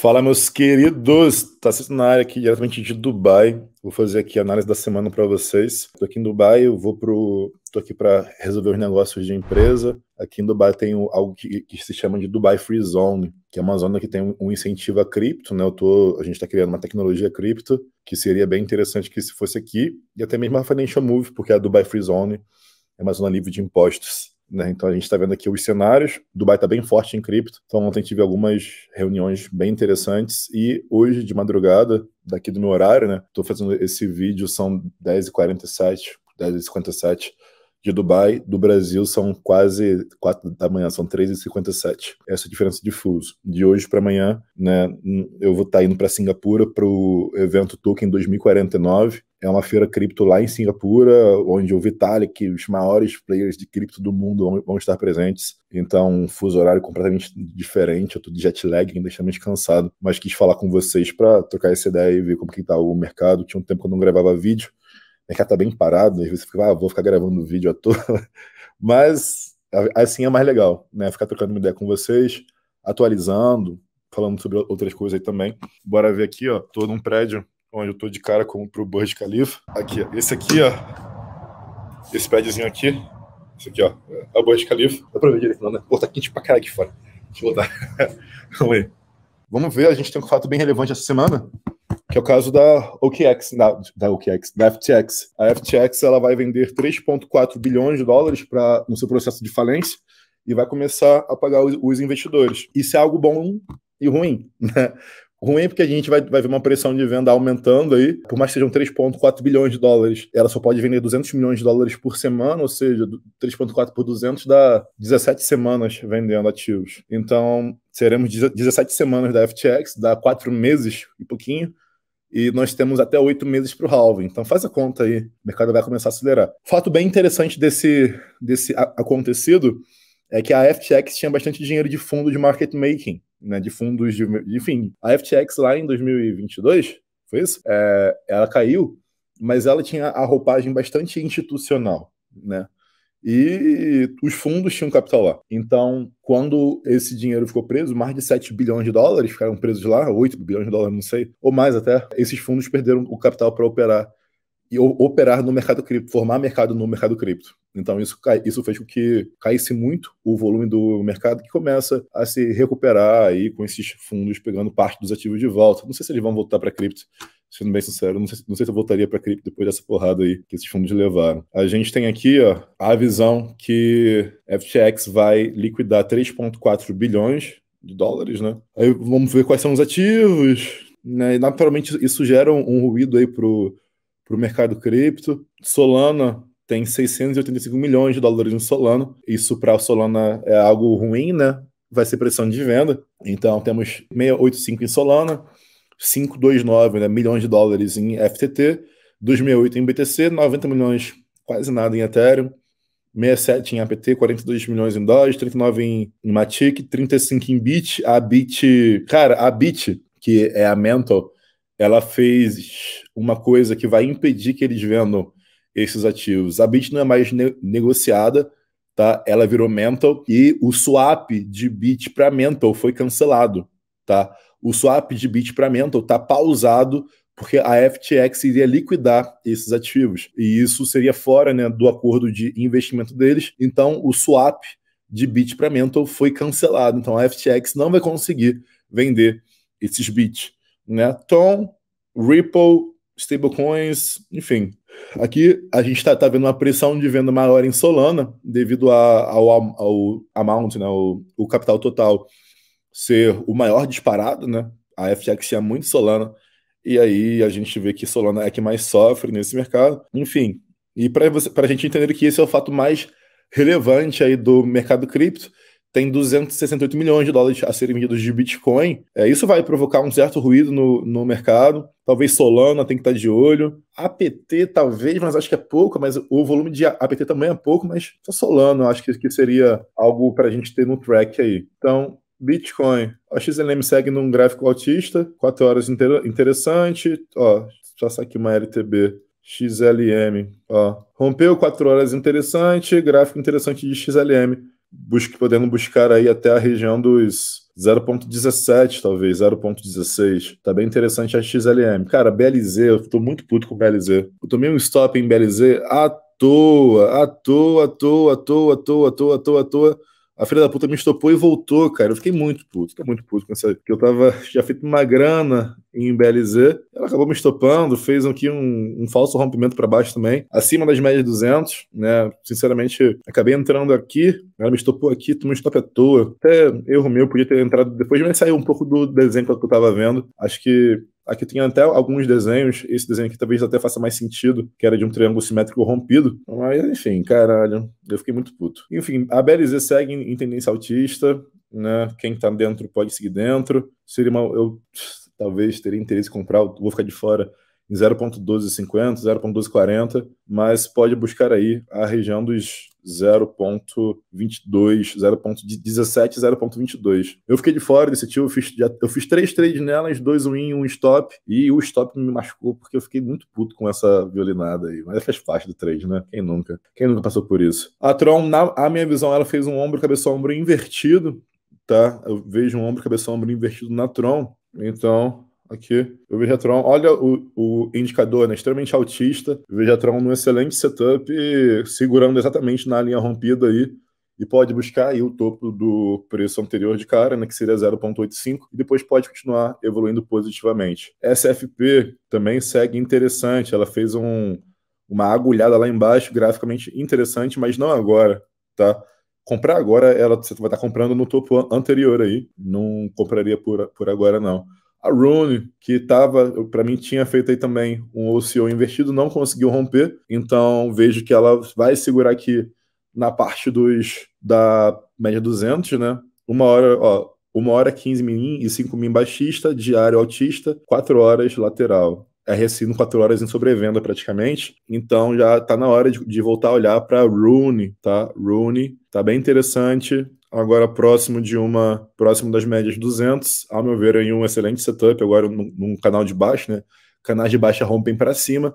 Fala, meus queridos! Tá assistindo na área aqui diretamente de Dubai. Vou fazer aqui a análise da semana para vocês. Tô aqui em Dubai, eu vou pro. Tô aqui para resolver os negócios de empresa. Aqui em Dubai tem algo que, que, se chama de Dubai Free Zone, que é uma zona que tem um incentivo a cripto, né? Eu tô, a gente está criando uma tecnologia cripto, que seria bem interessante que se fosse aqui, e até mesmo a Financial Move, porque a Dubai Free Zone é uma zona livre de impostos. Né? Então a gente está vendo aqui os cenários. Dubai está bem forte em cripto. Então ontem tive algumas reuniões bem interessantes e hoje de madrugada, daqui do meu horário, né? Estou fazendo esse vídeo, são 10h47, 10h57 de Dubai, do Brasil são quase 4 da manhã, são 3h57. Essa é a diferença de fuso. De hoje para amanhã, né, eu vou estar tá indo para Singapura para o evento Token 2049. É uma feira cripto lá em Singapura, onde o Vitalik, os maiores players de cripto do mundo vão estar presentes. Então, um fuso horário completamente diferente. Eu tô de jet lag, ainda extremamente cansado, mas quis falar com vocês para trocar essa ideia e ver como que tá o mercado. Tinha um tempo que eu não gravava vídeo mercado tá bem parado, às vezes você fica, ah, vou ficar gravando vídeo à toa. Mas assim é mais legal, né? Ficar trocando uma ideia com vocês, atualizando, falando sobre outras coisas aí também. Bora ver aqui, ó. Tô num prédio onde eu tô de cara com pro Burj Khalifa. Aqui, ó. Esse aqui, ó. Esse prédiozinho aqui. Esse aqui, ó. É o Burj Khalifa. Dá pra ver direito, não, né? Pô, tá quente pra caralho aqui fora. Deixa eu voltar. Vamos aí. Vamos ver, a gente tem um fato bem relevante essa semana que é o caso da OKX, da, da OKX, da FTX. A FTX ela vai vender 3,4 bilhões de dólares para no seu processo de falência e vai começar a pagar os, os investidores. Isso é algo bom e ruim, né? Ruim porque a gente vai, vai ver uma pressão de venda aumentando aí, por mais que sejam 3,4 bilhões de dólares, ela só pode vender 200 milhões de dólares por semana, ou seja, 3,4 por 200 dá 17 semanas vendendo ativos. Então, seremos 17 semanas da FTX, dá 4 meses e pouquinho, e nós temos até oito meses para o halving. Então faz a conta aí, o mercado vai começar a acelerar. Fato bem interessante desse, desse acontecido é que a FTX tinha bastante dinheiro de fundo de market making, né, de fundos de, enfim. A FTX lá em 2022, foi isso? É, ela caiu, mas ela tinha a roupagem bastante institucional, né? e os fundos tinham capital lá. Então, quando esse dinheiro ficou preso, mais de 7 bilhões de dólares ficaram presos lá, 8 bilhões de dólares, não sei, ou mais até, esses fundos perderam o capital para operar e operar no mercado cripto, formar mercado no mercado cripto. Então isso, isso fez com que caísse muito o volume do mercado que começa a se recuperar aí com esses fundos pegando parte dos ativos de volta. Não sei se eles vão voltar para cripto, sendo bem sincero, não sei, não sei se eu voltaria para cripto depois dessa porrada aí que esses fundos levaram. A gente tem aqui ó, a visão que FTX vai liquidar 3,4 bilhões de dólares, né? Aí vamos ver quais são os ativos, né? E naturalmente isso gera um, ruído aí pro, pro mercado cripto. Solana tem 685 milhões de dólares no Solana. Isso para o Solana é algo ruim, né? Vai ser pressão de venda. Então temos 685 em Solana, 529 né, milhões de dólares em FTT, 2008 em BTC, 90 milhões, quase nada em Ethereum, 67 em APT, 42 milhões em Doge, 39 em, em Matic, 35 em Bit. A Bit, cara, a Bit, que é a Mental, ela fez uma coisa que vai impedir que eles vendam esses ativos. A Bit não é mais ne negociada, tá? Ela virou Mental e o swap de Bit para Mental foi cancelado, tá? o swap de bit para Mental está pausado porque a FTX iria liquidar esses ativos e isso seria fora né, do acordo de investimento deles. Então, o swap de bit para Mental foi cancelado. Então, a FTX não vai conseguir vender esses bits. Né? Tom, Ripple, stablecoins, enfim. Aqui a gente está tá vendo uma pressão de venda maior em Solana devido a, ao, ao amount, né, o, o capital total ser o maior disparado, né? A FTX tinha muito Solana, e aí a gente vê que Solana é que mais sofre nesse mercado. Enfim, e para a gente entender que esse é o fato mais relevante aí do mercado cripto, tem 268 milhões de dólares a serem vendidos de Bitcoin. É, isso vai provocar um certo ruído no, no mercado. Talvez Solana tem que estar de olho. APT, talvez, mas acho que é pouco. Mas o volume de APT também é pouco, mas só Solana, acho que, que seria algo para a gente ter no track aí. Então, Bitcoin. A XLM segue num gráfico altista, 4 horas inter... interessante. Ó, só aqui uma LTB. XLM, ó. Rompeu 4 horas interessante, gráfico interessante de XLM. Busque, podendo buscar aí até a região dos 0.17, talvez, 0.16. Tá bem interessante a XLM. Cara, BLZ, eu tô muito puto com BLZ. Eu tomei um stop em BLZ à toa, à toa, à toa, à toa, à toa, à toa, à toa. À toa a filha da puta me estopou e voltou, cara. Eu fiquei muito puto, fiquei muito puto com essa. Que eu tava já feito uma grana em BLZ. Ela acabou me estopando, fez aqui um, um falso rompimento para baixo também, acima das médias 200, né? Sinceramente, acabei entrando aqui, ela me estopou aqui, tu me stop à toa. Até erro meu, podia ter entrado depois, mas saiu um pouco do desenho que eu tava vendo. Acho que Aqui tinha até alguns desenhos, esse desenho aqui talvez até faça mais sentido, que era de um triângulo simétrico rompido. Mas, enfim, caralho, eu fiquei muito puto. Enfim, a BLZ segue em tendência autista, né? Quem tá dentro pode seguir dentro. Seria uma, eu talvez teria interesse em comprar, vou ficar de fora em 0.1250, 0.1240, mas pode buscar aí a região dos 0.22, 0.17, 0.22. Eu fiquei de fora desse tio, eu fiz, eu fiz três trades nelas, dois win, um stop, e o stop me machucou porque eu fiquei muito puto com essa violinada aí. Mas faz parte do trade, né? Quem nunca? Quem nunca passou por isso? A Tron, na a minha visão, ela fez um ombro, cabeça, ombro invertido, tá? Eu vejo um ombro, cabeça, ombro invertido na Tron. Então, Aqui, o Vegetron, olha o, o indicador, né? Extremamente autista. O Vegetron num excelente setup, segurando exatamente na linha rompida aí e pode buscar aí o topo do preço anterior de cara, né, que seria 0,85, e depois pode continuar evoluindo positivamente. SFP também segue interessante, ela fez um, uma agulhada lá embaixo, graficamente interessante, mas não agora, tá? Comprar agora, ela, você vai estar comprando no topo anterior aí, não compraria por, por agora não. A Rune, que estava, para mim, tinha feito aí também um OCO invertido, não conseguiu romper. Então, vejo que ela vai segurar aqui na parte dos da média 200, né? Uma hora, ó, uma hora 15 min e 5 min baixista, diário autista, 4 horas lateral. RSI no 4 horas em sobrevenda praticamente. Então já tá na hora de, de voltar a olhar para Rune, tá? Rune, tá bem interessante agora próximo de uma, próximo das médias 200, ao meu ver, em um excelente setup, agora num, num canal de baixo, né? Canais de baixa rompem para cima,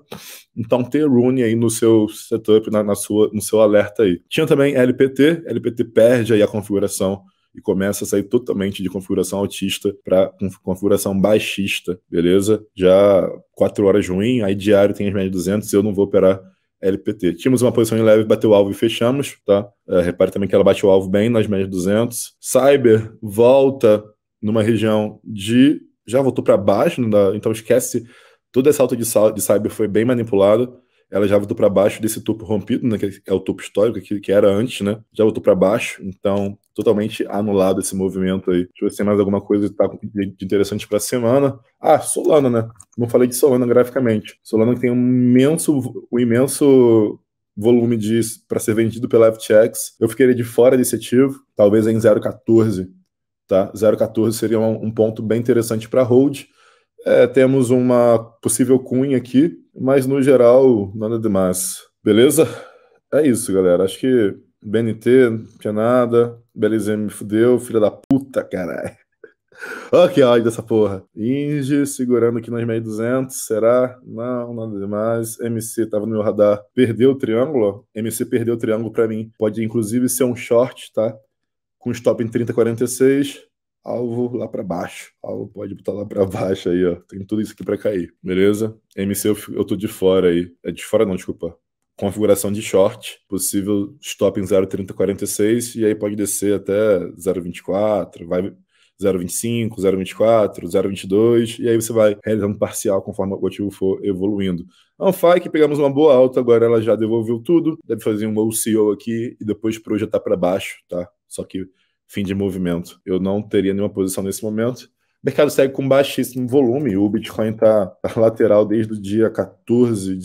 então ter Rune aí no seu setup, na, na, sua, no seu alerta aí. Tinha também LPT, LPT perde aí a configuração e começa a sair totalmente de configuração altista para configuração baixista, beleza? Já quatro horas ruim, aí diário tem as médias 200, eu não vou operar LPT. Tínhamos uma posição em leve, bateu o alvo e fechamos, tá? É, repare também que ela bateu o alvo bem nas médias 200. Cyber volta numa região de... Já voltou para baixo, né? então esquece... Toda essa alta de, de cyber foi bem manipulada ela já voltou para baixo desse topo rompido, né, que é o topo histórico que, que era antes, né? Já voltou para baixo, então totalmente anulado esse movimento aí. Deixa eu ver se tem mais alguma coisa tá de interessante para a semana. Ah, Solana, né? Não falei de Solana graficamente. Solana que tem um imenso, um imenso volume de para ser vendido pela FTX. Eu ficaria de fora desse ativo, talvez em 0,14, tá? 0,14 seria um, um ponto bem interessante para hold. É, temos uma possível cunha aqui, mas no geral, nada demais. Beleza? É isso, galera. Acho que BNT, não tinha nada. Belizem me fudeu, filha da puta, caralho. Olha que ódio dessa porra. Inge segurando aqui nas 1.200, será? Não, nada demais. MC tava no meu radar. Perdeu o triângulo? MC perdeu o triângulo para mim. Pode inclusive ser um short, tá? Com stop em 30,46 alvo lá para baixo. Alvo pode botar lá para baixo aí, ó. Tem tudo isso aqui para cair, beleza? MC eu, eu tô de fora aí. É de fora não, desculpa. Configuração de short, possível stop em 0,3046 e aí pode descer até 0,24, vai 0,25, 0,24, 0,22, e aí você vai realizando parcial conforme o ativo for evoluindo. A Anfai, pegamos uma boa alta, agora ela já devolveu tudo, deve fazer um OCO aqui e depois projetar tá para baixo, tá? Só que fim de movimento. Eu não teria nenhuma posição nesse momento. O mercado segue com baixíssimo volume. O Bitcoin está tá lateral desde o dia 14,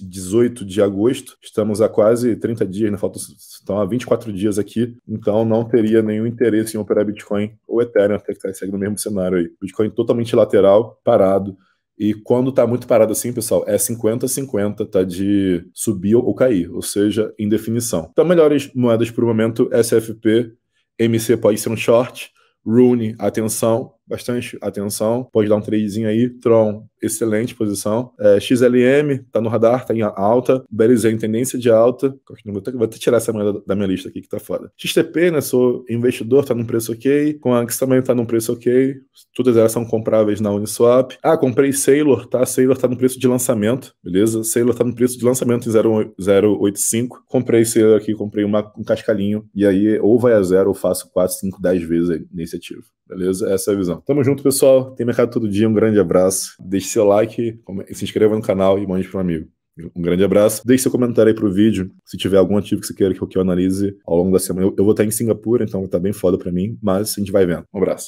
18 de agosto. Estamos a quase 30 dias, né? falta estão há 24 dias aqui. Então não teria nenhum interesse em operar Bitcoin ou Ethereum, até que tá, segue no mesmo cenário aí. Bitcoin totalmente lateral, parado. E quando está muito parado assim, pessoal, é 50-50, tá de subir ou cair, ou seja, indefinição. Então, melhores moedas por momento, SFP, MC pode ser um short, Rune, atenção, bastante atenção. Pode dar um tradezinho aí. Tron, excelente posição. É, XLM, tá no radar, tá em alta. BLZ em tendência de alta. Vou até, vou até tirar essa moeda da minha lista aqui que tá foda. XTP, né? Sou investidor, tá num preço ok. Com a também tá num preço ok. Todas elas são compráveis na Uniswap. Ah, comprei Sailor, tá? Sailor tá no preço de lançamento, beleza? Sailor tá no preço de lançamento em 0,85. Comprei Sailor aqui, comprei uma, um cascalhinho. E aí, ou vai a zero, ou faço 4, 5, 10 vezes a iniciativa. Beleza? Essa é a visão. Tamo junto, pessoal. Tem mercado todo dia. Um grande abraço. Deixe seu like, se inscreva no canal e mande para um amigo. Um grande abraço. Deixe seu comentário aí pro vídeo. Se tiver algum ativo que você queira que eu analise ao longo da semana. Eu, eu vou estar em Singapura, então tá bem foda para mim, mas a gente vai vendo. Um abraço.